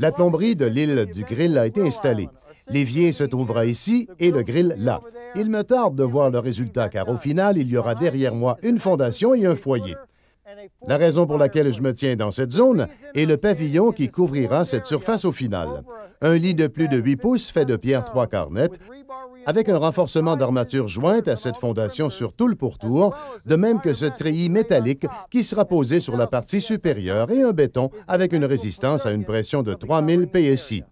La plomberie de l'île du Grill a été installée. L'évier se trouvera ici et le grill là. Il me tarde de voir le résultat car au final, il y aura derrière moi une fondation et un foyer. La raison pour laquelle je me tiens dans cette zone est le pavillon qui couvrira cette surface au final. Un lit de plus de 8 pouces fait de pierre trois quarts avec un renforcement d'armature jointe à cette fondation sur tout le pourtour, de même que ce treillis métallique qui sera posé sur la partie supérieure et un béton avec une résistance à une pression de 3000 PSI.